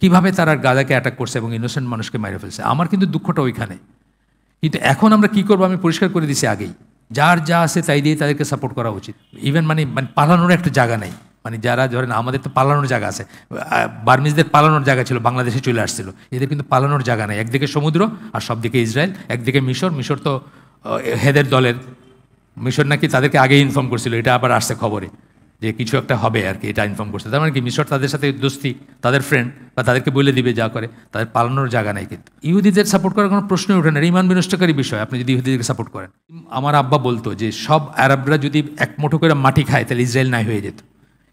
কিভাবে তারা গাজাকে অ্যাটাক করছে এবং ইনোসেন্ট মানুষকে মেরে ফেলছে আমার কিন্তু দুঃখটা ওইখানে কিন্তু এখন আমরা কি করবো আমি পরিষ্কার করে দিছি আগেই যার যা আছে তাই দিয়ে তাদেরকে সাপোর্ট করা উচিত ইভেন মানে মানে পালানোর একটা জায়গা নেই মানে যারা ধরেন আমাদের তো পালানোর জায়গা আছে বার্মিজদের পালানোর জায়গা ছিল বাংলাদেশে চলে আসছিল এদের কিন্তু পালানোর জায়গা নেই একদিকে সমুদ্র আর সবদিকে ইসরায়েল একদিকে মিশর মিশর তো হেদের দলের মিশর নাকি তাদেরকে আগে ইনফর্ম করছিল এটা আবার আসছে খবরে যে কিছু একটা হবে আর কি এটা ইনফর্ম করছে তার মানে কি মিশর তাদের সাথে দোস্তি তাদের ফ্রেন্ড বা তাদেরকে বলে দিবে যা করে তাদের পালানোর জায়গা নাই কিন্তু ইহুদিদের সাপোর্ট করার কোনো প্রশ্নই উঠে না ইমান বিনষ্টকারী বিষয় আপনি যদি ইহুদিদেরকে সাপোর্ট করেন আমার আব্বা বলতো যে সব আরবরা যদি এক মুঠো করে মাটি খায় তাহলে ইসরায়েল নাই হয়ে যেত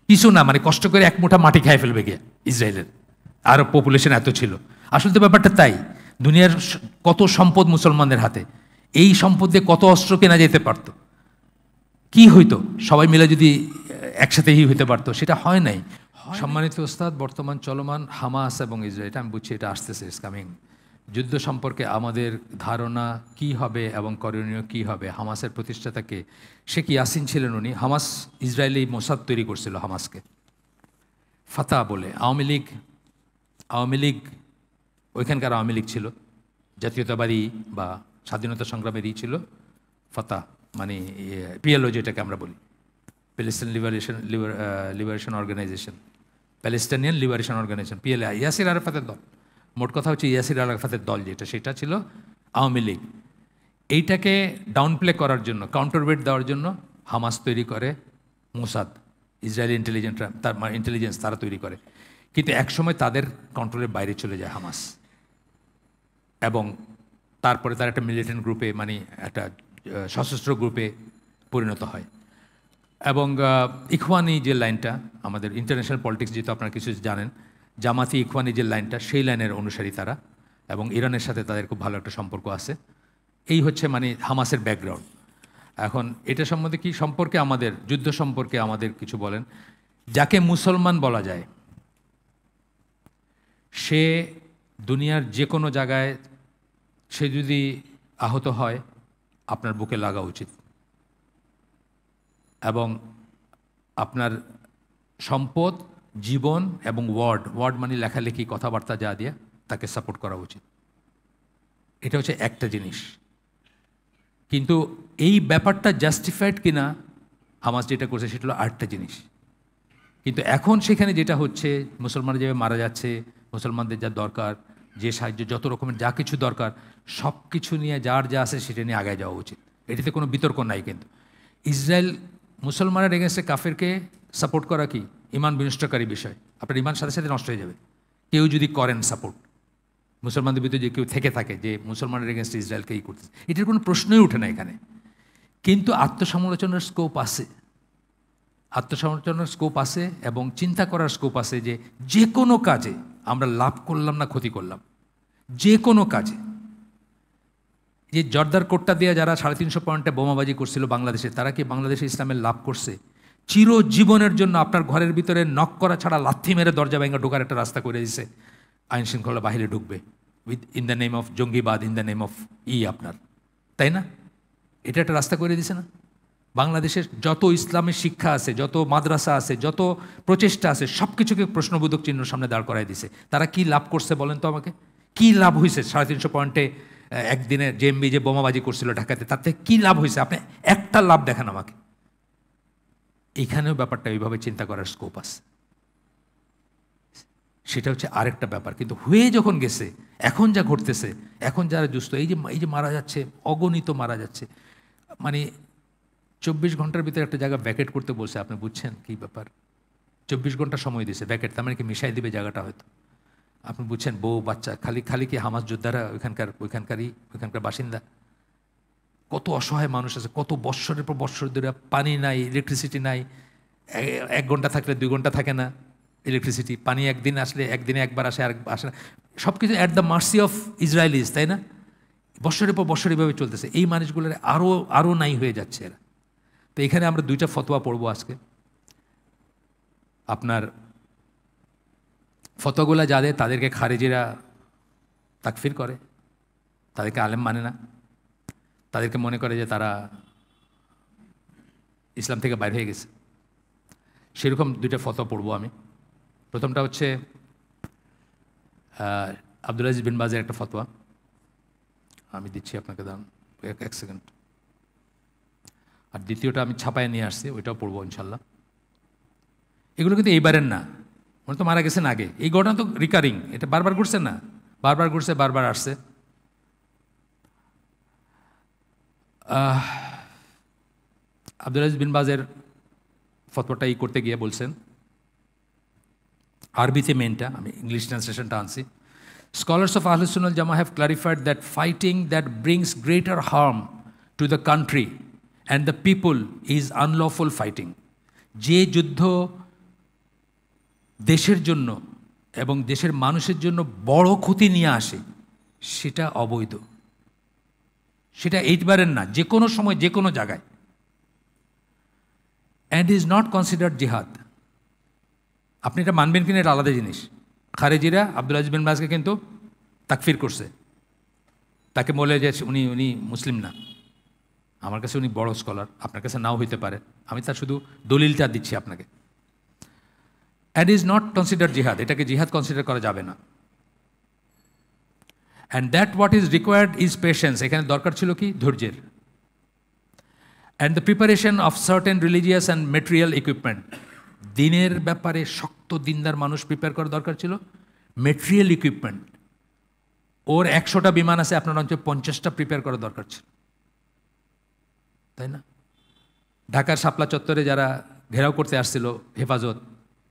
কিছু না মানে কষ্ট করে এক মুঠা মাটি খায় ফেলবে গিয়ে ইসরায়েলের আরব পপুলেশন এত ছিল আসলে তো ব্যাপারটা তাই দুনিয়ার কত সম্পদ মুসলমানদের হাতে এই সম্পদ দিয়ে কত অস্ত্র কেনা যেতে পারতো কি হইতো সবাই মিলে যদি একসাথেই হইতে পারতো সেটা হয় নাই সম্মানিত ওস্তাদ বর্তমান চলমান হামাস এবং ইসরায়েল আমি বুঝছি এটা আসতেছে ইস কামিং যুদ্ধ সম্পর্কে আমাদের ধারণা কি হবে এবং করণীয় কি হবে হামাসের প্রতিষ্ঠাতাকে সে কি আসিন ছিলেন উনি হামাস ইসরায়েলি মোসাদ তৈরি করছিল হামাসকে ফাতা বলে আওয়ামী লীগ আওয়ামী লীগ ওইখানকার আওয়ামী লীগ ছিল জাতীয়তাবাদী বা স্বাধীনতা সংগ্রামেরই ছিল ফাতা মানে পিএলও যেটাকে আমরা বলি Palestinian Liberation, Liber, uh, Liberation Organization, Palestinian Liberation Organization, PLI, Yasir আরাফাতের দল মোট কথা হচ্ছে ইয়াসির আরাফাতের দল যেটা সেটা ছিল আওয়ামী লীগ এইটাকে ডাউনপ্লে করার জন্য কাউন্টারবেট দেওয়ার জন্য হামাস তৈরি করে মোসাদ ইসরায়েলি ইন্টেলিজেন্টরা তার ইন্টেলিজেন্স তারা তৈরি করে কিন্তু একসময় তাদের কন্ট্রোলের বাইরে চলে যায় হামাস এবং তারপরে তার একটা মিলিটেন্ট গ্রুপে মানে একটা সশস্ত্র গ্রুপে পরিণত হয় এবং ইখওয়ানি যে লাইনটা আমাদের ইন্টারন্যাশনাল পলিটিক্স যেহেতু আপনারা কিছু জানেন জামাতি ইখওয়ানি যে লাইনটা সেই লাইনের অনুসারী তারা এবং ইরানের সাথে তাদের খুব ভালো একটা সম্পর্ক আছে এই হচ্ছে মানে হামাসের ব্যাকগ্রাউন্ড এখন এটা সম্বন্ধে কি সম্পর্কে আমাদের যুদ্ধ সম্পর্কে আমাদের কিছু বলেন যাকে মুসলমান বলা যায় সে দুনিয়ার যে কোনো জায়গায় সে যদি আহত হয় আপনার বুকে লাগা উচিত এবং আপনার সম্পদ জীবন এবং ওয়ার্ড ওয়ার্ড মানে লেখালেখি কথাবার্তা যা দিয়ে তাকে সাপোর্ট করা উচিত এটা হচ্ছে একটা জিনিস কিন্তু এই ব্যাপারটা জাস্টিফাইড কিনা আমার যেটা করছে সেটা হলো আটটা জিনিস কিন্তু এখন সেখানে যেটা হচ্ছে মুসলমানরা যেভাবে মারা যাচ্ছে মুসলমানদের যা দরকার যে সাহায্য যত রকমের যা কিছু দরকার সব কিছু নিয়ে যার যা আছে সেটা নিয়ে আগে যাওয়া উচিত এটাতে কোনো বিতর্ক নাই কিন্তু ইসরায়েল মুসলমানের এগেনস্টে কাফেরকে সাপোর্ট করা কি ইমান বিনষ্টকারী বিষয় আপনার ইমান সাথে সাথে নষ্ট হয়ে যাবে কেউ যদি করেন সাপোর্ট মুসলমানদের ভিতরে যে কেউ থেকে থাকে যে মুসলমানের এগেনস্টে ইসরায়েলকেই করতেছে এটার কোনো প্রশ্নই ওঠে না এখানে কিন্তু আত্মসমালোচনার স্কোপ আছে আত্মসমালোচনার স্কোপ আছে এবং চিন্তা করার স্কোপ আছে যে যে কোনো কাজে আমরা লাভ করলাম না ক্ষতি করলাম যে কোনো কাজে যে জর্দার কোটটা দিয়ে যারা সাড়ে তিনশো পয়েন্টে বোমাবাজি করছিল বাংলাদেশে তারা কি বাংলাদেশে ইসলামের লাভ করছে চিরজীবনের জন্য আপনার ঘরের ভিতরে নক করা ছাড়া লাথি মেরে দরজা ভেঙে ঢোকার একটা রাস্তা করে দিছে আইন শৃঙ্খলা বাহিরে ঢুকবে with in the name of জঙ্গিবাদ ইন দ্য নেম অফ ই আপনার তাই না এটা একটা রাস্তা করে দিছে না বাংলাদেশের যত ইসলামের শিক্ষা আছে যত মাদ্রাসা আছে যত প্রচেষ্টা আছে সব কিছুকে প্রশ্নবোধক চিহ্ন সামনে দাঁড় করাই দিছে তারা কি লাভ করছে বলেন তো আমাকে কি লাভ হয়েছে সাড়ে তিনশো পয়েন্টে একদিনে জেএমবি যে বোমাবাজি করছিল ঢাকাতে তাতে কি লাভ হয়েছে আপনি একটা লাভ দেখেন আমাকে এখানেও ব্যাপারটা এইভাবে চিন্তা করার স্কোপ আছে সেটা হচ্ছে আরেকটা ব্যাপার কিন্তু হয়ে যখন গেছে এখন যা ঘটতেছে এখন যারা দুস্থ এই যে এই যে মারা যাচ্ছে অগণিত মারা যাচ্ছে মানে চব্বিশ ঘন্টার ভিতরে একটা জায়গা ব্যাকেট করতে বলছে আপনি বুঝছেন কি ব্যাপার চব্বিশ ঘন্টা সময় দিয়েছে ব্যাকেট তার মানে কি মিশাই দিবে জায়গাটা হয়তো আপনি বুঝছেন বউ বাচ্চা খালি খালি কি হামাজ যোদ্ধারা ওইখানকার ওইখানকারই ওইখানকার বাসিন্দা কত অসহায় মানুষ আছে কত বৎসরের পর বৎসর ধরে পানি নাই ইলেকট্রিসিটি নাই এক ঘন্টা থাকলে দুই ঘন্টা থাকে না ইলেকট্রিসিটি পানি একদিন আসলে একদিনে একবার আসে আর আসে না সব কিছু at the mercy of Israelis তাই না বৎসরের পর বৎসর এভাবে চলতেছে এই মানুষগুলোর আরও আরও নাই হয়ে যাচ্ছে এরা তো এখানে আমরা দুইটা ফতোয়া পড়বো আজকে আপনার ফতোগুলা যাদের তাদেরকে খারেজিরা তাকফির করে তাদেরকে আলেম মানে না তাদেরকে মনে করে যে তারা ইসলাম থেকে বাইরে হয়ে গেছে সেরকম দুইটা ফতোয়া পড়বো আমি প্রথমটা হচ্ছে আব্দুল আজিজ বিন বাজের একটা ফতোয়া আমি দিচ্ছি আপনাকে দাম এক সেকেন্ড আর দ্বিতীয়টা আমি ছাপায় নিয়ে আসছি ওইটাও পড়বো ইনশাল্লাহ এগুলো কিন্তু এইবারের না মানে তো মারা গেছেন আগে এই ঘটনা তো রিকারিং এটা বারবার ঘুরছে না বারবার ঘুরছে বারবার আসছে আব্দুল আজিজ বিনবাজের ফতফটা ই করতে গিয়ে বলছেন আরবিতে মেনটা আমি ইংলিশ ট্রান্সলেশনটা আনছি স্কলার্স অফ আহলসুনুল জামা have clarified that fighting that brings greater harm to the country and the people is unlawful fighting যে যুদ্ধ দেশের জন্য এবং দেশের মানুষের জন্য বড় ক্ষতি নিয়ে আসে সেটা অবৈধ সেটা এইবারের না যে কোনো সময় যে কোনো জায়গায় অ্যান্ড ইজ নট কনসিডার্ড জিহাদ আপনি এটা মানবেন কিনা এটা আলাদা জিনিস খারেজিরা আব্দুল আজিজ বিন বাসকে কিন্তু তাকফির করছে তাকে বলে যে উনি উনি মুসলিম না আমার কাছে উনি বড় স্কলার আপনার কাছে নাও হইতে পারে আমি তার শুধু দলিলটা দিচ্ছি আপনাকে অ্যান্ড ইজ নট কনসিডার জিহাদ এটাকে জিহাদ কনসিডার করা যাবে না and that what is required is patience এখানে দরকার ছিল কি ধৈর্যের and the preparation of certain religious and material equipment দিনের ব্যাপারে শক্ত দিনদার মানুষ প্রিপেয়ার করা দরকার ছিল মেটেরিয়াল ইকুইপমেন্ট ওর একশোটা বিমান আছে আপনার অঞ্চলে পঞ্চাশটা প্রিপেয়ার করা দরকার ছিল তাই না ঢাকার শাপলা চত্বরে যারা ঘেরাও করতে আসছিল হেফাজত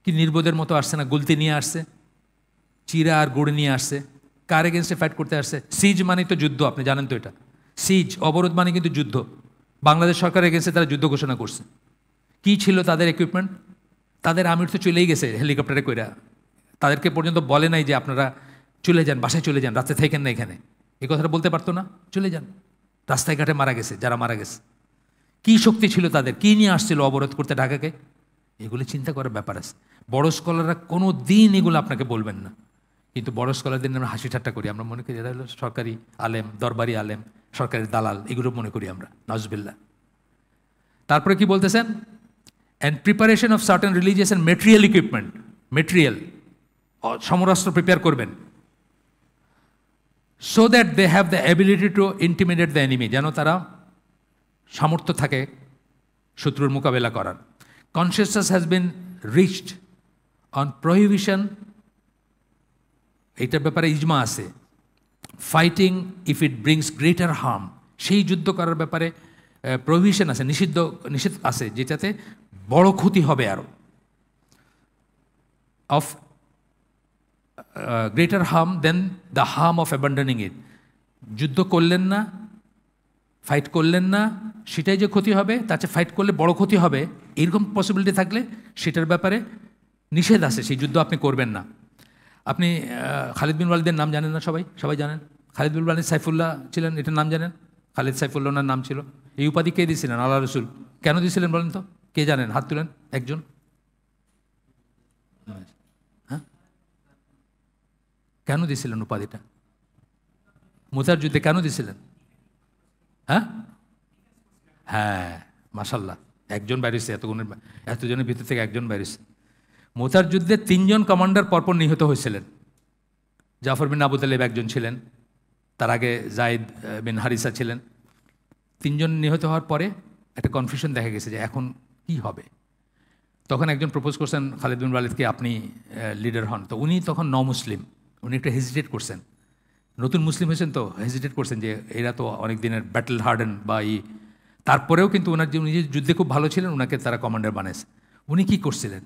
কি নির্বোধের মতো আসছে না গুলতি নিয়ে আসছে চিরা আর গুড় নিয়ে আসছে কার এগেনস্টে ফাইট করতে আসছে সিজ মানে তো যুদ্ধ আপনি জানেন তো এটা সিজ অবরোধ মানে কিন্তু যুদ্ধ বাংলাদেশ সরকার এগেনস্টে তারা যুদ্ধ ঘোষণা করছে কি ছিল তাদের ইকুইপমেন্ট তাদের আমির তো চলেই গেছে হেলিকপ্টারে কইরা তাদেরকে পর্যন্ত বলে নাই যে আপনারা চলে যান বাসায় চলে যান রাস্তায় থাকেন না এখানে এই কথাটা বলতে পারতো না চলে যান রাস্তায় ঘাটে মারা গেছে যারা মারা গেছে কি শক্তি ছিল তাদের কি নিয়ে আসছিল অবরোধ করতে ঢাকাকে এগুলো চিন্তা করার ব্যাপার আছে বড় স্কলাররা কোনো দিন এগুলো আপনাকে বলবেন না কিন্তু বড় স্কলারদের আমরা হাসি ঠাট্টা করি আমরা মনে করি এরা হলো সরকারি আলেম দরবারি আলেম সরকারি দালাল এগুলো মনে করি আমরা নজবিল্লা তারপরে কি বলতেছেন and preparation of certain religious and material equipment material সমরাস্ত্র প্রিপেয়ার করবেন so that they have the ability to intimidate the enemy যেন তারা সামর্থ্য থাকে শত্রুর মোকাবেলা করার consciousness has been reached on prohibition এইটার ব্যাপারে ইজমা আছে fighting if it brings greater harm সেই যুদ্ধ করার ব্যাপারে প্রহিবিশন আছে নিষিদ্ধ নিষেধ আছে যেটাতে বড় ক্ষতি হবে আরও of greater harm than the harm of abandoning it যুদ্ধ করলেন না ফাইট করলেন না সেটাই যে ক্ষতি হবে তার চেয়ে ফাইট করলে বড় ক্ষতি হবে এরকম পসিবিলিটি থাকলে সেটার ব্যাপারে নিষেধ আছে সেই যুদ্ধ আপনি করবেন না আপনি খালিদ বিন ওয়ালিদের নাম জানেন না সবাই সবাই জানেন খালিদ বিন ওয়ালিদ সাইফুল্লাহ ছিলেন এটার নাম জানেন খালিদ সাইফুল্লাহ নাম ছিল এই উপাধি কে দিয়েছিলেন আল্লাহ রসুল কেন দিয়েছিলেন বলেন তো কে জানেন হাত তুলেন একজন হ্যাঁ কেন দিয়েছিলেন উপাধিটা মুজার যুদ্ধে কেন দিয়েছিলেন হ্যাঁ হ্যাঁ মাসাল্লাহ একজন বাইরেছে এতগুণের এতজনের ভিতর থেকে একজন বাইরেছে মোতার যুদ্ধে তিনজন কমান্ডার পরপর নিহত হয়েছিলেন জাফর বিন আবু তালেব একজন ছিলেন তার আগে জায়দ বিন হারিসা ছিলেন তিনজন নিহত হওয়ার পরে একটা কনফিউশন দেখা গেছে যে এখন কি হবে তখন একজন প্রপোজ করছেন খালিদ বিন ওয়ালিদকে আপনি লিডার হন তো উনি তখন ন মুসলিম উনি একটা হেজিটেট করছেন নতুন মুসলিম হয়েছেন তো হেজিটেট করছেন যে এরা তো অনেক দিনের ব্যাটল হার্ডেন বা ই তারপরেও কিন্তু ওনার যে উনি যে যুদ্ধে খুব ভালো ছিলেন ওনাকে তারা কমান্ডার বানিয়েছে উনি কী করছিলেন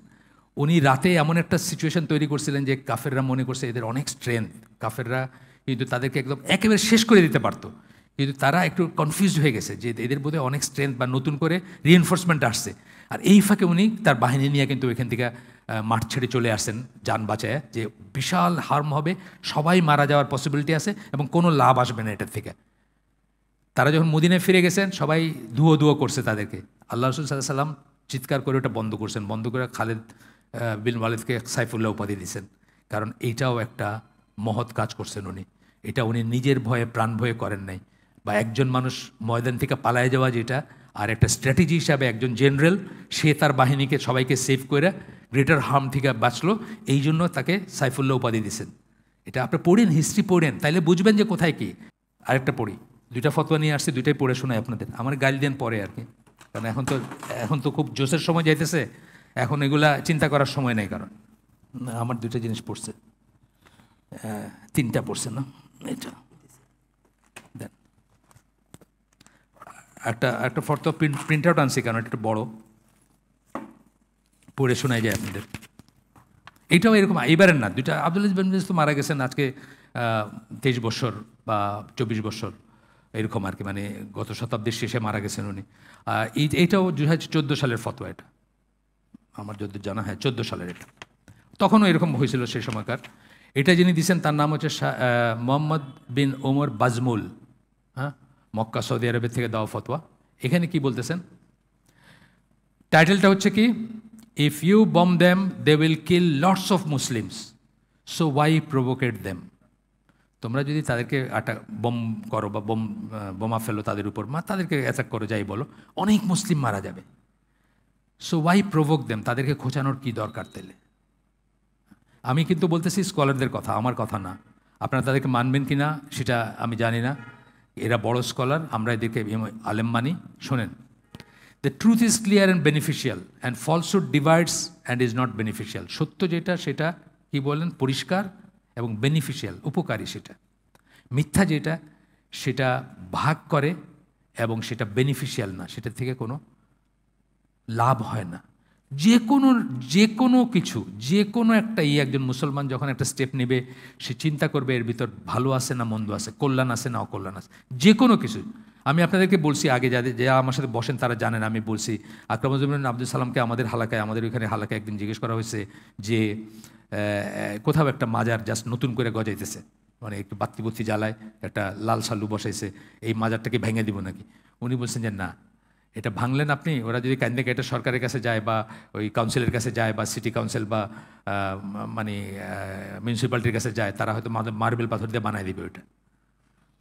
উনি রাতে এমন একটা সিচুয়েশন তৈরি করছিলেন যে কাফেররা মনে করছে এদের অনেক স্ট্রেংথ কাফেররা কিন্তু তাদেরকে একদম একেবারে শেষ করে দিতে পারতো কিন্তু তারা একটু কনফিউজ হয়ে গেছে যে এদের বোধহয় অনেক স্ট্রেংথ বা নতুন করে রিএনফোর্সমেন্ট আসছে আর এই ফাঁকে উনি তার বাহিনী নিয়ে কিন্তু এখান থেকে মাঠ ছেড়ে চলে আসেন যান বাঁচায় যে বিশাল হার্ম হবে সবাই মারা যাওয়ার পসিবিলিটি আছে এবং কোনো লাভ আসবে না এটার থেকে তারা যখন মদিনে ফিরে গেছেন সবাই ধুয়ো ধুয়ো করছে তাদেরকে আল্লাহ রসুল সাল্লাহ সাল্লাম চিৎকার করে ওটা বন্ধ করছেন বন্ধ করে খালেদ বিন ওয়ালিদকে সাইফুল্লাহ উপাধি দিয়েছেন কারণ এইটাও একটা মহৎ কাজ করছেন উনি এটা উনি নিজের ভয়ে প্রাণ ভয়ে করেন নাই বা একজন মানুষ ময়দান থেকে পালায় যাওয়া যেটা আর একটা স্ট্র্যাটেজি হিসাবে একজন জেনারেল সে তার বাহিনীকে সবাইকে সেভ করে গ্রেটার হার্ম থেকে বাঁচলো এই জন্য তাকে সাইফুল্লাহ উপাধি দিয়েছেন এটা আপনি পড়েন হিস্ট্রি পড়েন তাইলে বুঝবেন যে কোথায় কি আরেকটা পড়ি দুইটা ফতোয়া নিয়ে আসছে দুইটাই পড়ে শোনাই আপনাদের আমার গাইল দেন পরে আর কি কারণ এখন তো এখন তো খুব জোশের সময় যাইতেছে এখন এগুলা চিন্তা করার সময় নেই কারণ আমার দুইটা জিনিস পড়ছে তিনটা পড়ছে না এটা দেন একটা একটা ফটো প্রিন্ট প্রিন্ট আউট আনছি কারণ একটু বড় পড়ে শোনাই যায় আপনাদের এইটাও এরকম এবারের না দুইটা আব্দুল ইজবেন তো মারা গেছেন আজকে তেইশ বছর বা চব্বিশ বছর এরকম আর কি মানে গত শতাব্দীর শেষে মারা গেছেন উনি এইটাও দু হাজার চোদ্দো সালের ফতোয়া এটা আমার যদি জানা হয় চোদ্দো সালের এটা তখনও এরকম হয়েছিল সেই সময়কার এটা যিনি দিয়েছেন তার নাম হচ্ছে মোহাম্মদ বিন ওমর বাজমুল হ্যাঁ মক্কা সৌদি আরবের থেকে দেওয়া ফতোয়া এখানে কি বলতেছেন টাইটেলটা হচ্ছে কি if you bomb them they will kill lots of Muslims so why provoke them তোমরা যদি তাদেরকে আটা বোম করো বা বোম বোমা ফেলো তাদের উপর মা তাদেরকে অ্যাটাক করো যাই বলো অনেক মুসলিম মারা যাবে সো ওয়াই প্রভোক দেম তাদেরকে খোঁচানোর কি দরকার তেলে আমি কিন্তু বলতেছি স্কলারদের কথা আমার কথা না আপনারা তাদেরকে মানবেন কি না সেটা আমি জানি না এরা বড় স্কলার আমরা এদেরকে আলেম মানি শোনেন the truth is clear and beneficial and falsehood divides and is not beneficial সত্য যেটা সেটা কি বলেন পরিষ্কার এবং বেনিফিশিয়াল উপকারী সেটা মিথ্যা যেটা সেটা ভাগ করে এবং সেটা বেনিফিশিয়াল না সেটা থেকে কোনো লাভ হয় না যে কোনো যে কোনো কিছু যে কোনো একটা ইয়ে একজন মুসলমান যখন একটা স্টেপ নেবে সে চিন্তা করবে এর ভিতর ভালো আছে না মন্দ আছে কল্যাণ আছে না অকল্যাণ আছে যে কোনো কিছু আমি আপনাদেরকে বলছি আগে যাদের যা আমার সাথে বসেন তারা জানেন আমি বলছি আকরামুজ্জামিন আব্দুল সালামকে আমাদের হালাকায় আমাদের ওইখানে হালাকায় একদিন জিজ্ঞেস করা হয়েছে যে কোথাও একটা মাজার জাস্ট নতুন করে গজাইতেছে মানে একটু বাত্তি জ্বালায় একটা লাল সালু বসাইছে এই মাজারটাকে ভেঙে দিব নাকি উনি বলছেন যে না এটা ভাঙলেন আপনি ওরা যদি কান্দে এটা সরকারের কাছে যায় বা ওই কাউন্সিলের কাছে যায় বা সিটি কাউন্সিল বা মানে মিউনিসিপ্যালিটির কাছে যায় তারা হয়তো মার্বেল পাথর দিয়ে বানিয়ে দিবে ওইটা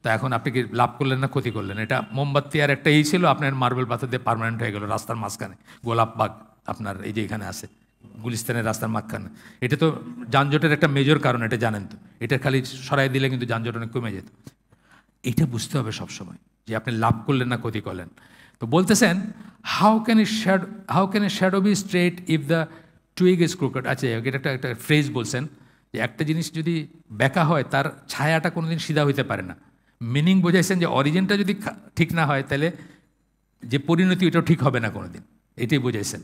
তা এখন আপনি কি লাভ করলেন না ক্ষতি করলেন এটা মোমবাতি আর একটা এই ছিল আপনার মার্বেল পাথর দিয়ে পারমানেন্ট হয়ে গেল রাস্তার মাঝখানে গোলাপবাগ আপনার এই যে এখানে আছে গুলিস্তানের রাস্তার মাঝখানে এটা তো যানজটের একটা মেজর কারণ এটা জানেন তো এটা খালি সরাই দিলে কিন্তু যানজট অনেক কমে যেত এটা বুঝতে হবে সবসময় যে আপনি লাভ করলেন না ক্ষতি করলেন তো বলতেছেন how can it shad how can it shadow be straight if the twig is crooked আচ্ছা এটা একটা একটা ফ্রেজ বলছেন যে একটা জিনিস যদি ব্যাকা হয় তার ছায়াটা কোনোদিন সিধা হইতে পারে না মিনিং বোঝাইছেন যে অরিজিনটা যদি ঠিক না হয় তাহলে যে পরিণতি ওটাও ঠিক হবে না কোনো দিন এটাই বোঝাইছেন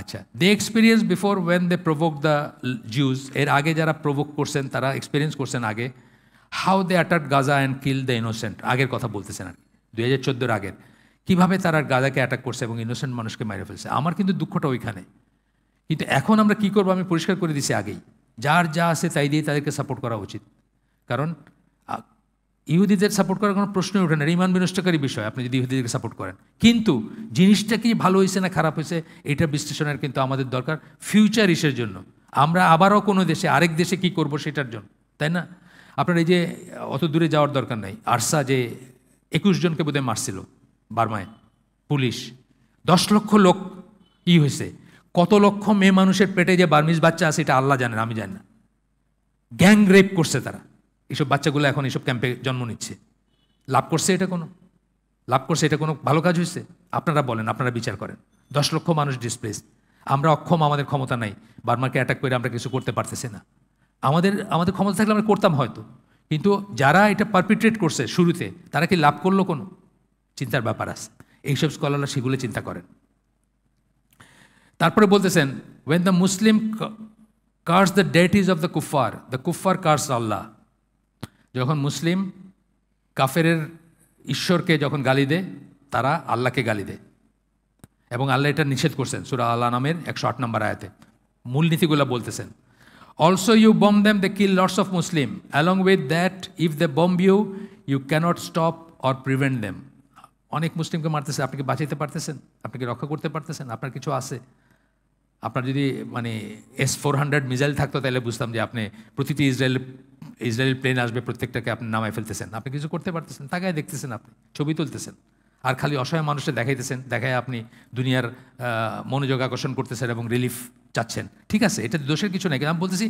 আচ্ছা they experience before when they provoke the Jews এর আগে যারা প্রভোক করছেন তারা এক্সপিরিয়েন্স করছেন আগে how they attack Gaza and kill the innocent আগের কথা বলতেছেন আর কি দুই হাজার চোদ্দোর আগের কিভাবে তারা গাজাকে অ্যাটাক করছে এবং ইনোসেন্ট মানুষকে মেরে ফেলছে আমার কিন্তু দুঃখটা ওইখানে কিন্তু এখন আমরা কি করব আমি পরিষ্কার করে দিছি আগেই যার যা আছে তাই দিয়ে তাদেরকে সাপোর্ট করা উচিত কারণ ইহুদিদের সাপোর্ট করার কোনো প্রশ্নই ওঠে না ইমান বিনষ্টকারী বিষয় আপনি যদি ইহুদিদেরকে সাপোর্ট করেন কিন্তু জিনিসটা কি ভালো হয়েছে না খারাপ হয়েছে এটা বিশ্লেষণের কিন্তু আমাদের দরকার ফিউচার ইসের জন্য আমরা আবারও কোনো দেশে আরেক দেশে কি করব সেটার জন্য তাই না আপনার এই যে অত দূরে যাওয়ার দরকার নাই আরসা যে একুশ জনকে বোধহয় মারছিল বার্মায় পুলিশ দশ লক্ষ লোক ই হয়েছে কত লক্ষ মেয়ে মানুষের পেটে যে বার্মিজ বাচ্চা আছে এটা আল্লাহ জানেন আমি জানি না গ্যাং রেপ করছে তারা এইসব বাচ্চাগুলো এখন এইসব ক্যাম্পে জন্ম নিচ্ছে লাভ করছে এটা কোনো লাভ করছে এটা কোনো ভালো কাজ হয়েছে আপনারা বলেন আপনারা বিচার করেন দশ লক্ষ মানুষ ডিসপ্লেস আমরা অক্ষম আমাদের ক্ষমতা নাই বার্মাকে অ্যাটাক করে আমরা কিছু করতে পারতেছি না আমাদের আমাদের ক্ষমতা থাকলে আমরা করতাম হয়তো কিন্তু যারা এটা পারপিট্রেট করছে শুরুতে তারা কি লাভ করলো কোনো চিন্তার ব্যাপার আছে এইসব স্কলাররা সেগুলো চিন্তা করেন তারপরে বলতেছেন when the Muslim curse the is of the কুফার দ্য কুফার কার্স আল্লাহ যখন মুসলিম কাফেরের ঈশ্বরকে যখন গালি দেয় তারা আল্লাহকে গালি দেয় এবং আল্লাহ এটা নিষেধ করছেন সুরা আল্লাহ নামের একশো আট নম্বর আয়াতে মূলনীতিগুলো বলতেছেন also you bomb them they kill lots of Muslim along with that if the bomb you you cannot stop or prevent them অনেক মুসলিমকে মারতেছে আপনি কি বাঁচাইতে পারতেছেন আপনি কি রক্ষা করতে পারতেছেন আপনার কিছু আছে আপনার যদি মানে এস ফোর হান্ড্রেড মিজাইল থাকতো তাহলে বুঝতাম যে আপনি প্রতিটি ইসরায়েল ইসরায়েল প্লেন আসবে প্রত্যেকটাকে আপনি নামায় ফেলতেছেন আপনি কিছু করতে পারতেছেন তাকায় দেখতেছেন আপনি ছবি তুলতেছেন আর খালি অসহায় মানুষকে দেখাইতেছেন দেখায় আপনি দুনিয়ার মনোযোগ আকর্ষণ করতেছেন এবং রিলিফ চাচ্ছেন ঠিক আছে এটা দোষের কিছু নাই আমি বলতেছি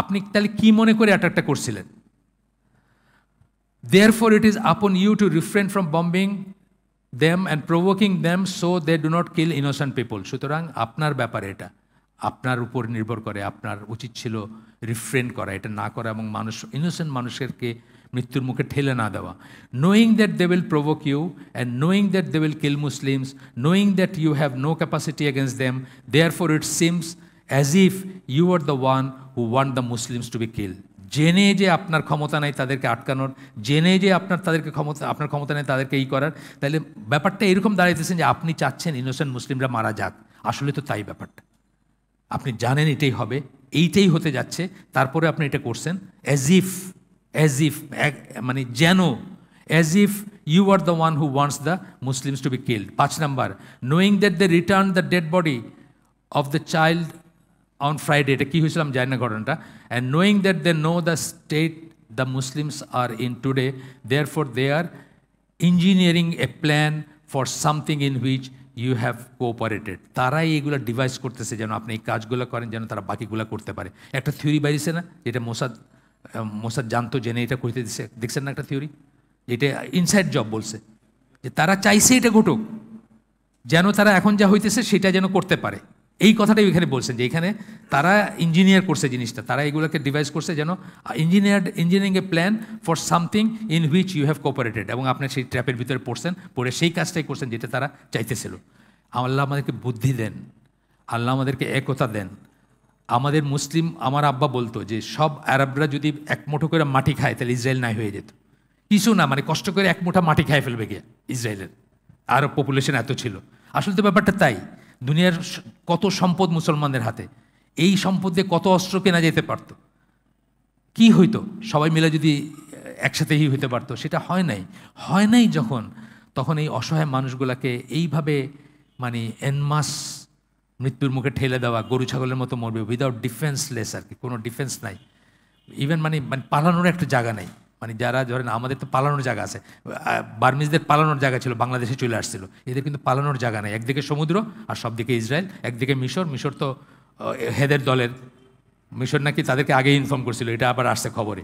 আপনি তাহলে কি মনে করে অ্যাটাকটা করছিলেন therefore it is upon you to refrain from bombing them and provoking them so they do not kill innocent people সুতরাং আপনার ব্যাপারে এটা আপনার উপর নির্ভর করে আপনার উচিত ছিল রিফ্রেন করা এটা না করা এবং মানুষ ইনোসেন্ট মানুষেরকে মৃত্যুর মুখে ঠেলে না দেওয়া knowing that they will provoke you and knowing that they will kill Muslims knowing that you have no capacity against them therefore it seems as if you are the one who want the Muslims to be killed জেনে যে আপনার ক্ষমতা নাই তাদেরকে আটকানোর জেনে যে আপনার তাদেরকে ক্ষমতা আপনার ক্ষমতা নেই তাদেরকে এই করার তাহলে ব্যাপারটা এরকম দাঁড়াইতেছেন যে আপনি চাচ্ছেন ইনোসেন্ট মুসলিমরা মারা যাক আসলে তো তাই ব্যাপারটা আপনি জানেন এটাই হবে এইটাই হতে যাচ্ছে তারপরে আপনি এটা করছেন অ্যাজ ইফ অ্যাজ ইফ মানে যেন as if you are the one who wants the Muslims to be killed পাঁচ number knowing that the return the dead body of the child on Friday এটা কী হয়েছিলাম জানি না ঘটনাটা and knowing that they know the state the Muslims are in today therefore they are engineering a plan for something in which you have cooperated তারাই এগুলো device করতেছে যেন আপনি এই কাজগুলো করেন যেন তারা বাকিগুলো করতে পারে একটা থিওরি বাইরেছে না যেটা মোসাদ মোসাদ জানতো জেনে এটা করতে দিচ্ছে দেখছেন না একটা থিওরি যেটা ইনসাইড জব বলছে যে তারা চাইছে এটা ঘটুক যেন তারা এখন যা হইতেছে সেটা যেন করতে পারে এই কথাটাই এখানে বলছেন যে এখানে তারা ইঞ্জিনিয়ার করছে জিনিসটা তারা এগুলোকে ডিভাইস করছে যেন engineer engineering a plan for something in which you have cooperated এবং আপনি সেই ট্র্যাপের ভিতরে পড়ছেন পড়ে সেই কাজটাই করছেন যেটা তারা চাইতেছিল আল্লাহ আমাদেরকে বুদ্ধি দেন আল্লাহ আমাদেরকে একতা দেন আমাদের মুসলিম আমার আব্বা বলতো যে সব আরবরা যদি এক মুঠো করে মাটি খায় তাহলে ইসরায়েল নাই হয়ে যেত কিছু না মানে কষ্ট করে এক মুঠা মাটি খায় ফেলবে গিয়ে ইসরায়েলের আরব পপুলেশন এত ছিল আসলে তো ব্যাপারটা তাই দুনিয়ার কত সম্পদ মুসলমানদের হাতে এই সম্পদে কত অস্ত্র কেনা যেতে পারত কি হইতো সবাই মিলে যদি একসাথেই হইতে পারতো সেটা হয় নাই হয় নাই যখন তখন এই অসহায় মানুষগুলোকে এইভাবে মানে এনমাস মৃত্যুর মুখে ঠেলে দেওয়া গরু ছাগলের মতো মরবে উইদাউট ডিফেন্সলেস আর কি কোনো ডিফেন্স নাই ইভেন মানে মানে পালানোর একটা জায়গা নেই মানে যারা ধরেন আমাদের তো পালানোর জায়গা আছে বার্মিজদের পালানোর জায়গা ছিল বাংলাদেশে চলে আসছিল এদের কিন্তু পালানোর জায়গা নেই একদিকে সমুদ্র আর সব দিকে ইসরায়েল একদিকে মিশর মিশর তো হেদের দলের মিশর নাকি তাদেরকে আগে ইনফর্ম করছিল এটা আবার আসছে খবরে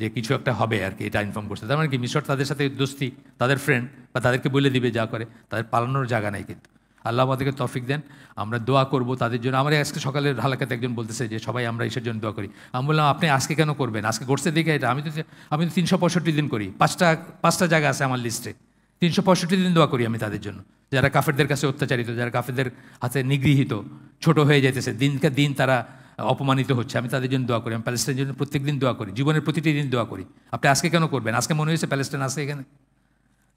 যে কিছু একটা হবে আর কি এটা ইনফর্ম করছে তার মানে কি মিশর তাদের সাথে দোস্তি তাদের ফ্রেন্ড বা তাদেরকে বলে দিবে যা করে তাদের পালানোর জায়গা নেই কিন্তু আল্লাহ আমাদেরকে তফিক দেন আমরা দোয়া করব তাদের জন্য আমার আজকে সকালের হালাকাতে একজন বলতেছে যে সবাই আমরা এসের জন্য দোয়া করি আমি বললাম আপনি আজকে কেন করবেন আজকে ঘটছে দেখে এটা আমি তো আমি তো তিনশো পঁয়ষট্টি দিন করি পাঁচটা পাঁচটা জায়গা আছে আমার লিস্টে তিনশো পঁয়ষট্টি দিন দোয়া করি আমি তাদের জন্য যারা কাফেরদের কাছে অত্যাচারিত যারা কাফেরদের হাতে নিগৃহীত ছোট হয়ে যেতেছে দিনকে দিন তারা অপমানিত হচ্ছে আমি তাদের জন্য দোয়া করি আমি প্যালেস্টাইনের জন্য প্রত্যেক দিন দোয়া করি জীবনের প্রতিটি দিন দোয়া করি আপনি আজকে কেন করবেন আজকে মনে হয়েছে প্যালেস্টাইন আসে এখানে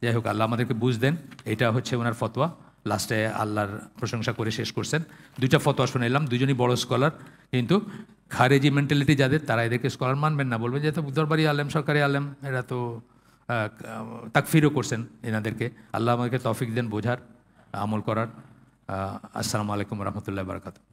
যাই হোক আল্লাহ আমাদেরকে বুঝ দেন এটা হচ্ছে ওনার ফতোয়া লাস্টে আল্লাহর প্রশংসা করে শেষ করছেন দুইটা ফতোয়া এলাম দুজনই বড় স্কলার কিন্তু খারেজি মেন্টালিটি যাদের তারা এদেরকে স্কলার মানবেন না বলবেন যে তো দরবারি আলেম সরকারি আলেম এরা তো তাকফিরও করছেন এনাদেরকে আল্লাহ আমাকে তফিক দেন বোঝার আমল করার আসসালামু আলাইকুম রহমতুল্লাহ বারকাতু